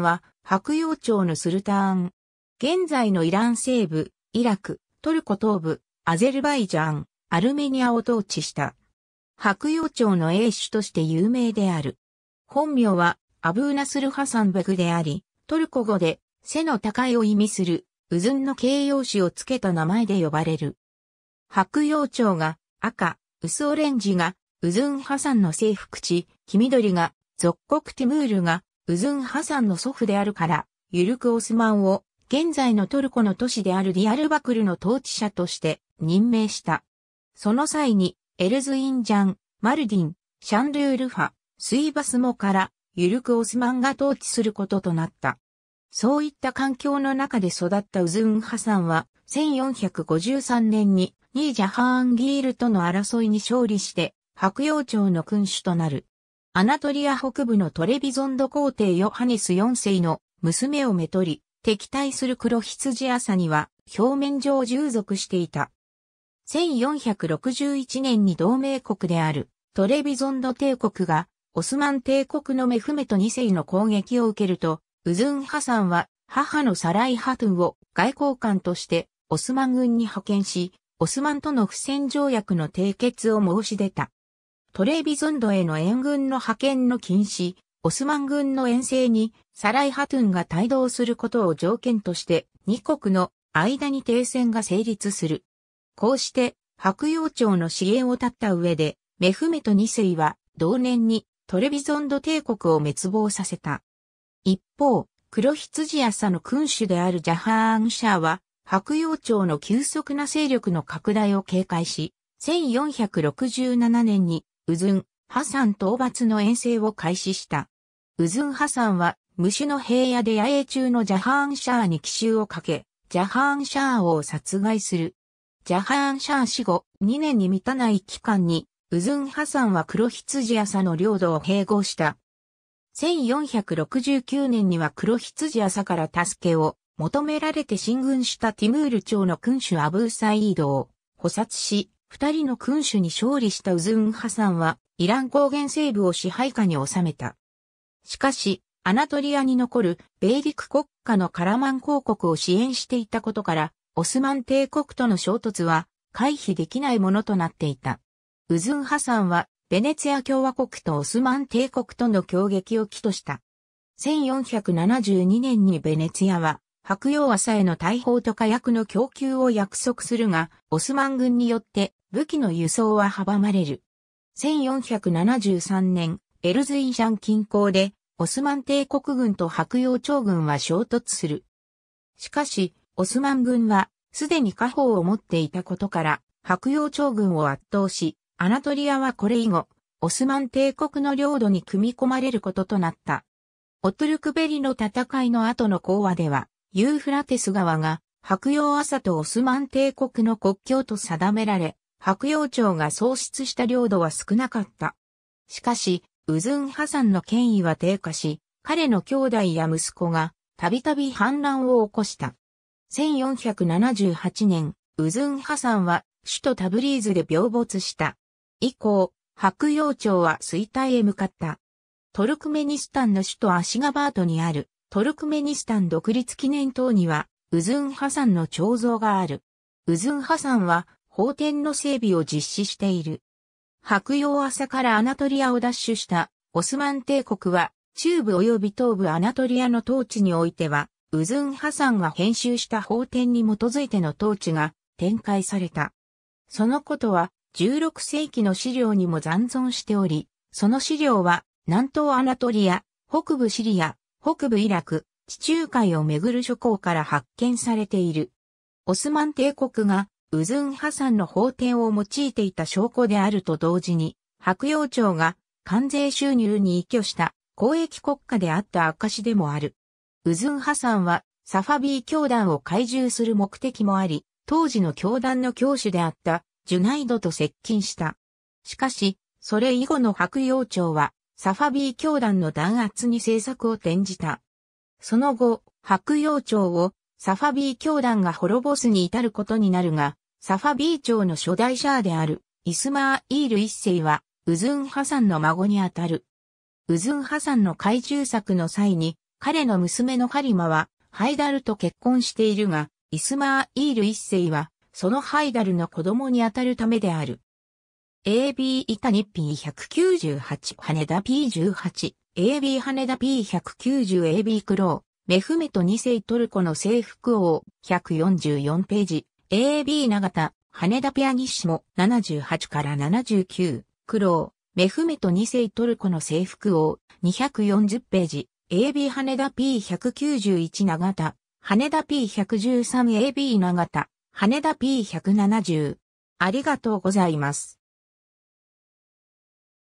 は白洋町のスルターン。現在のイラン西部、イラク、トルコ東部、アゼルバイジャン、アルメニアを統治した。白洋町の英主として有名である。本名はアブーナスルハサンベグであり、トルコ語で背の高いを意味する、ウズンの形容詞をつけた名前で呼ばれる。白洋町が赤、薄オレンジが、ウズンハサンの征服地、黄緑が、属国ティムールが、ウズン・ハサンの祖父であるから、ユルク・オスマンを、現在のトルコの都市であるディアルバクルの統治者として任命した。その際に、エルズ・インジャン、マルディン、シャンルールファ、スイバスモから、ユルク・オスマンが統治することとなった。そういった環境の中で育ったウズン・ハサンは、1453年にニージャ・ハーンギールとの争いに勝利して、白洋町の君主となる。アナトリア北部のトレビゾンド皇帝ヨハネス4世の娘をめとり、敵対する黒羊朝には表面上従属していた。1461年に同盟国であるトレビゾンド帝国がオスマン帝国のメフメト2世の攻撃を受けると、ウズンハサンは母のサライハトゥンを外交官としてオスマン軍に派遣し、オスマンとの不戦条約の締結を申し出た。トレービズンドへの援軍の派遣の禁止、オスマン軍の遠征にサライハトゥンが帯同することを条件として2国の間に停戦が成立する。こうして白洋町の支援を絶った上でメフメト2世は同年にトレビゾンド帝国を滅亡させた。一方、黒羊朝の君主であるジャハーン・シャーは、白洋町の急速な勢力の拡大を警戒し、1467年にウズン、ハサン討伐の遠征を開始した。ウズンハサンは、虫の平野で野営中のジャハーンシャーに奇襲をかけ、ジャハーンシャーを殺害する。ジャハーンシャー死後、2年に満たない期間に、ウズンハサンは黒羊朝の領土を併合した。1469年には黒羊朝から助けを求められて進軍したティムール朝の君主アブーサイードを捕殺し、二人の君主に勝利したウズンハサンは、イラン高原西部を支配下に収めた。しかし、アナトリアに残る米陸国家のカラマン公国を支援していたことから、オスマン帝国との衝突は回避できないものとなっていた。ウズンハサンは、ベネツィア共和国とオスマン帝国との協撃を起とした。1472年にベネツィアは、白洋朝への大砲と火薬の供給を約束するが、オスマン軍によって武器の輸送は阻まれる。1473年、エルズインシャン近郊で、オスマン帝国軍と白洋朝軍は衝突する。しかし、オスマン軍は、すでに火砲を持っていたことから、白洋朝軍を圧倒し、アナトリアはこれ以後、オスマン帝国の領土に組み込まれることとなった。オトルクベリの戦いの後の講話では、ユーフラテス川が白洋朝とオスマン帝国の国境と定められ、白洋町が喪失した領土は少なかった。しかし、ウズンハサンの権威は低下し、彼の兄弟や息子がたびたび反乱を起こした。1478年、ウズンハサンは首都タブリーズで病没した。以降、白洋町は衰退へ向かった。トルクメニスタンの首都アシガバートにあるトルクメニスタン独立記念塔には、ウズンハサンの彫像がある。ウズンハサンは、法典の整備を実施している。白洋朝からアナトリアを奪取したオスマン帝国は、中部及び東部アナトリアの統治においては、ウズンハサンが編集した法典に基づいての統治が展開された。そのことは、16世紀の資料にも残存しており、その資料は、南東アナトリア、北部シリア、北部イラク、地中海をめぐる諸港から発見されている。オスマン帝国がウズンハサンの法典を用いていた証拠であると同時に、白洋町が関税収入に依拠した公益国家であった証でもある。ウズンハサンはサファビー教団を懐柔する目的もあり、当時の教団の教主であったジュナイドと接近した。しかし、それ以後の白洋町はサファビー教団の弾圧に政策を転じた。その後、白洋町をサファビー教団が滅ぼすに至ることになるが、サファビー町の初代シャーであるイスマーイール一世は、ウズンハサンの孫にあたる。ウズンハサンの懐中作の際に、彼の娘のハリマは、ハイダルと結婚しているが、イスマーイール一世は、そのハイダルの子供にあたるためである。AB 板日品1 9 8羽田 P18、AB 羽田 P190、AB クロー、メフメト2世トルコの征服王、144ページ、AB 長田、羽田ピアニッシモ、78から79、クロー、メフメト2世トルコの征服王、240ページ、AB 羽田 P191 長田、羽田 P113AB 長田、羽田 P170。ありがとうございます。